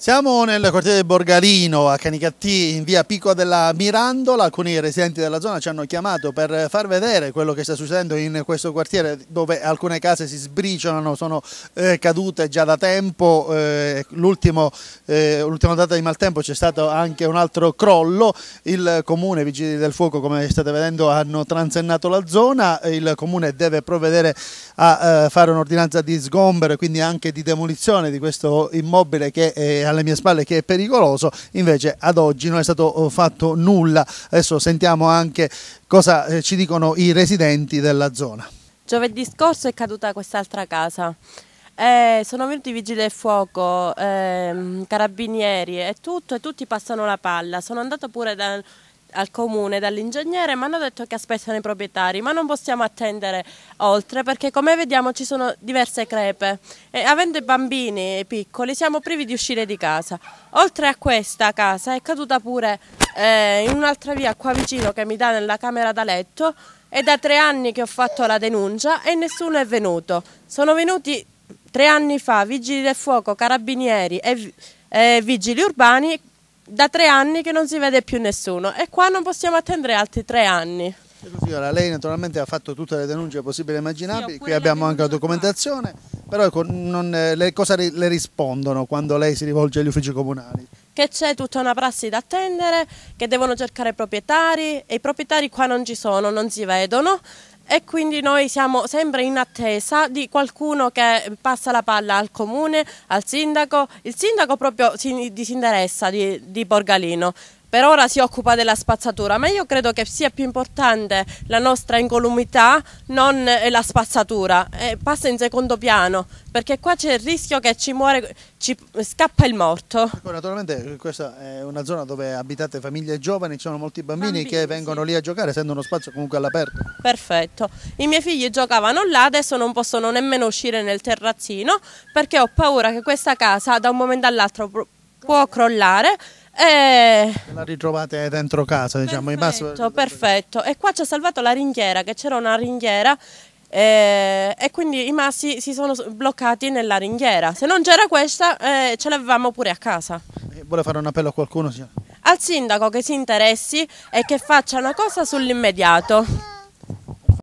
Siamo nel quartiere Borgarino a Canicattì in via Pico della Mirandola, alcuni residenti della zona ci hanno chiamato per far vedere quello che sta succedendo in questo quartiere dove alcune case si sbriciolano, sono eh, cadute già da tempo, eh, eh l'ultima eh, data di maltempo c'è stato anche un altro crollo, il comune, i vigili del fuoco come state vedendo hanno transennato la zona, il comune deve provvedere a eh, fare un'ordinanza di sgombero e quindi anche di demolizione di questo immobile che è alle mie spalle che è pericoloso, invece ad oggi non è stato eh, fatto nulla. Adesso sentiamo anche cosa eh, ci dicono i residenti della zona. Giovedì scorso è caduta quest'altra casa. Eh, sono venuti i vigili del fuoco, eh, carabinieri e tutto, e tutti passano la palla. Sono andato pure dal, al comune dall'ingegnere mi hanno detto che aspettano i proprietari ma non possiamo attendere oltre perché come vediamo ci sono diverse crepe e avendo i bambini piccoli siamo privi di uscire di casa oltre a questa casa è caduta pure eh, in un'altra via qua vicino che mi dà nella camera da letto è da tre anni che ho fatto la denuncia e nessuno è venuto sono venuti tre anni fa vigili del fuoco, carabinieri e, e eh, vigili urbani da tre anni che non si vede più nessuno e qua non possiamo attendere altri tre anni. Signora, lei naturalmente ha fatto tutte le denunce possibili e immaginabili, sì, qui abbiamo anche la documentazione, però ecco, non, eh, le, cosa le rispondono quando lei si rivolge agli uffici comunali? Che c'è tutta una prassi da attendere, che devono cercare proprietari e i proprietari qua non ci sono, non si vedono e quindi noi siamo sempre in attesa di qualcuno che passa la palla al comune, al sindaco, il sindaco proprio si disinteressa di, di Borgalino per ora si occupa della spazzatura, ma io credo che sia più importante la nostra incolumità, non eh, la spazzatura. E passa in secondo piano, perché qua c'è il rischio che ci muore, ci scappa il morto. Poi, ecco, naturalmente eh, questa è una zona dove abitate famiglie giovani, ci sono molti bambini, bambini che vengono sì. lì a giocare, essendo uno spazio comunque all'aperto. Perfetto. I miei figli giocavano là, adesso non possono nemmeno uscire nel terrazzino, perché ho paura che questa casa da un momento all'altro può crollare e... Eh. La ritrovate dentro casa, diciamo. Perfetto, perfetto. E qua ci ha salvato la ringhiera, che c'era una ringhiera eh, e quindi i massi si sono bloccati nella ringhiera. Se non c'era questa, eh, ce l'avevamo pure a casa. Eh, vuole fare un appello a qualcuno? Signora? Al sindaco che si interessi e che faccia una cosa sull'immediato.